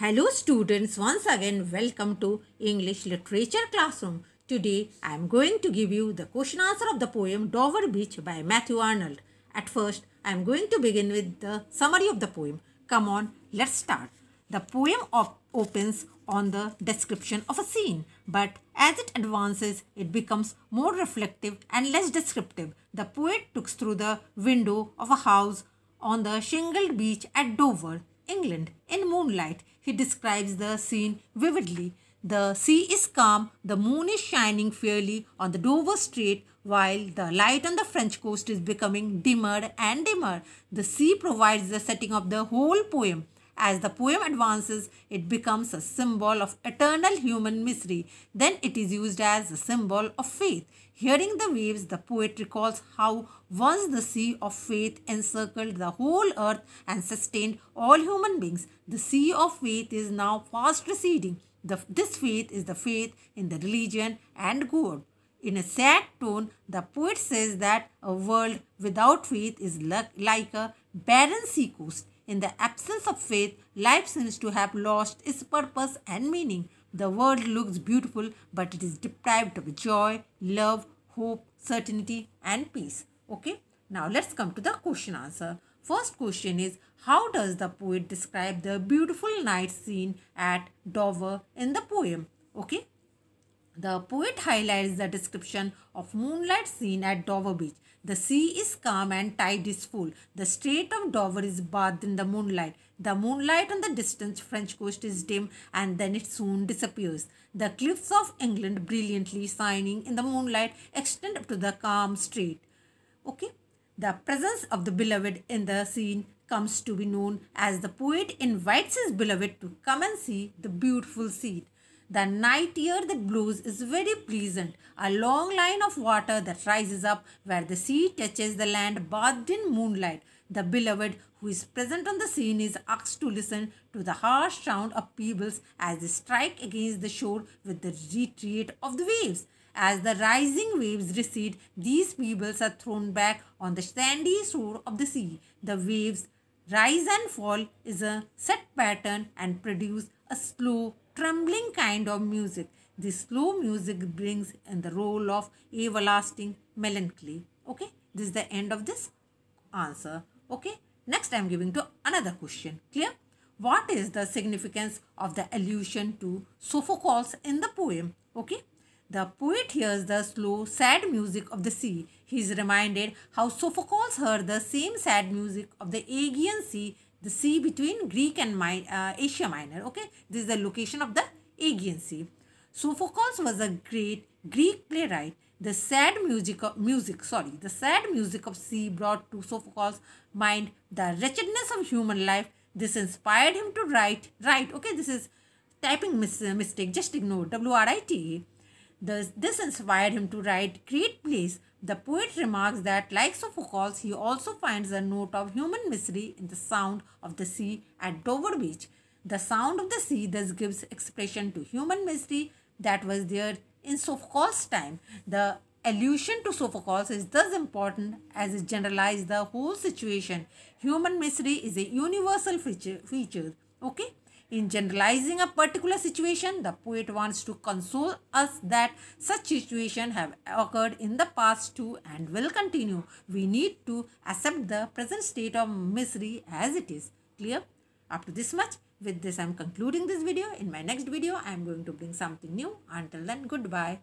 Hello students, once again welcome to English Literature Classroom. Today I am going to give you the question answer of the poem Dover Beach by Matthew Arnold. At first, I am going to begin with the summary of the poem. Come on, let's start. The poem op opens on the description of a scene, but as it advances, it becomes more reflective and less descriptive. The poet looks through the window of a house on the shingled beach at Dover England. In Moonlight, he describes the scene vividly. The sea is calm, the moon is shining fairly on the Dover Strait, while the light on the French coast is becoming dimmer and dimmer. The sea provides the setting of the whole poem. As the poem advances, it becomes a symbol of eternal human misery. Then it is used as a symbol of faith. Hearing the waves, the poet recalls how once the sea of faith encircled the whole earth and sustained all human beings. The sea of faith is now fast receding. The, this faith is the faith in the religion and God. In a sad tone, the poet says that a world without faith is like a barren sea coast. In the absence of faith, life seems to have lost its purpose and meaning. The world looks beautiful, but it is deprived of joy, love, hope, certainty, and peace. Okay, now let's come to the question answer. First question is How does the poet describe the beautiful night scene at Dover in the poem? Okay, the poet highlights the description of moonlight scene at Dover Beach. The sea is calm and tide is full. The Strait of Dover is bathed in the moonlight. The moonlight on the distant French coast is dim and then it soon disappears. The cliffs of England, brilliantly shining in the moonlight, extend up to the calm strait. Okay, the presence of the beloved in the scene comes to be known as the poet invites his beloved to come and see the beautiful scene. The night air that blows is very pleasant. A long line of water that rises up where the sea touches the land bathed in moonlight. The beloved who is present on the scene is asked to listen to the harsh sound of pebbles as they strike against the shore with the retreat of the waves. As the rising waves recede, these pebbles are thrown back on the sandy shore of the sea. The waves rise and fall is a set pattern and produce a slow trembling kind of music. This slow music brings in the role of everlasting melancholy. Okay, this is the end of this answer. Okay, next I am giving to another question. Clear? What is the significance of the allusion to Sophocles in the poem? Okay, the poet hears the slow, sad music of the sea he is reminded how Sophocles heard the same sad music of the Aegean Sea, the sea between Greek and My, uh, Asia Minor. Okay, this is the location of the Aegean Sea. Sophocles was a great Greek playwright. The sad music of music, sorry, the sad music of sea brought to Sophocles' mind the wretchedness of human life. This inspired him to write, write. Okay, this is typing mis mistake. Just ignore W R I T E this, this inspired him to write Great Place. The poet remarks that, like Sophocles, he also finds a note of human misery in the sound of the sea at Dover Beach. The sound of the sea thus gives expression to human misery that was there in Sophocles' time. The allusion to Sophocles is thus important as it generalizes the whole situation. Human misery is a universal feature. feature okay, in generalizing a particular situation, the poet wants to console us that such situation have occurred in the past too and will continue. We need to accept the present state of misery as it is. Clear? Up to this much. With this, I am concluding this video. In my next video, I am going to bring something new. Until then, goodbye.